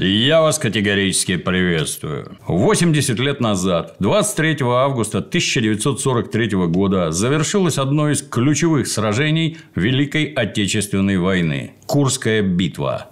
Я вас категорически приветствую. 80 лет назад, 23 августа 1943 года, завершилось одно из ключевых сражений Великой Отечественной войны – Курская битва.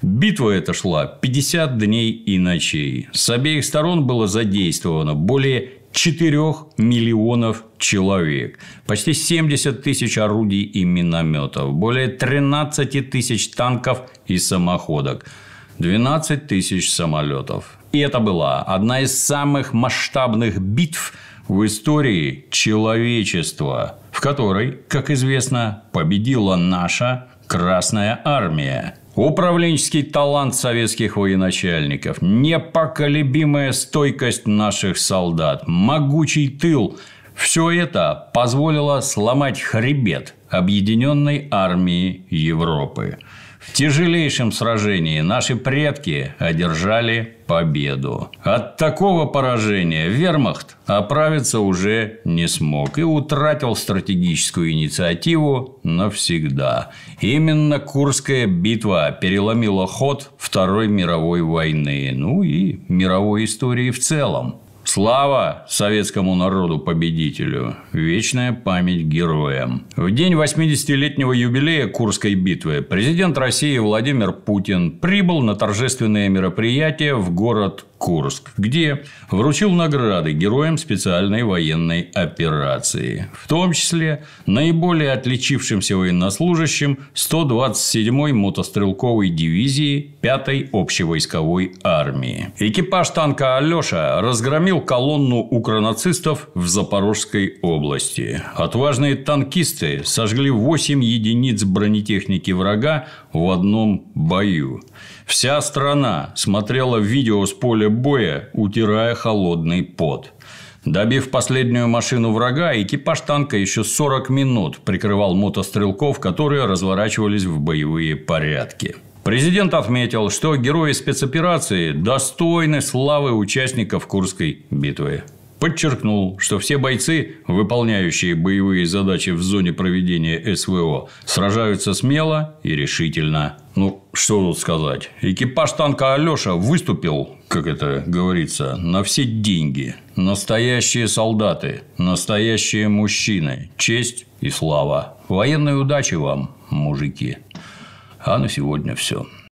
Битва эта шла 50 дней и ночей. С обеих сторон было задействовано более 4 миллионов человек, почти 70 тысяч орудий и минометов, более 13 тысяч танков и самоходок – 12 тысяч самолетов. И это была одна из самых масштабных битв в истории человечества, в которой, как известно, победила наша Красная Армия. Управленческий талант советских военачальников, непоколебимая стойкость наших солдат, могучий тыл – все это позволило сломать хребет объединенной армии Европы. В тяжелейшем сражении наши предки одержали победу. От такого поражения вермахт оправиться уже не смог и утратил стратегическую инициативу навсегда. Именно Курская битва переломила ход Второй мировой войны, ну и мировой истории в целом. Слава советскому народу-победителю! Вечная память героям! В день 80-летнего юбилея Курской битвы президент России Владимир Путин прибыл на торжественное мероприятие в город Курск, где вручил награды героям специальной военной операции, в том числе наиболее отличившимся военнослужащим 127-й мотострелковой дивизии 5-й общевойсковой армии. Экипаж танка «Алеша» разгромил колонну укронацистов в Запорожской области. Отважные танкисты сожгли 8 единиц бронетехники врага в одном бою. Вся страна смотрела видео с поля боя, утирая холодный пот. Добив последнюю машину врага, экипаж танка еще 40 минут прикрывал мотострелков, которые разворачивались в боевые порядки. Президент отметил, что герои спецоперации достойны славы участников Курской битвы. Подчеркнул, что все бойцы, выполняющие боевые задачи в зоне проведения СВО, сражаются смело и решительно. Ну, что тут сказать. Экипаж танка Алёша выступил, как это говорится, на все деньги. Настоящие солдаты, настоящие мужчины. Честь и слава. Военной удачи вам, мужики. А на сегодня все.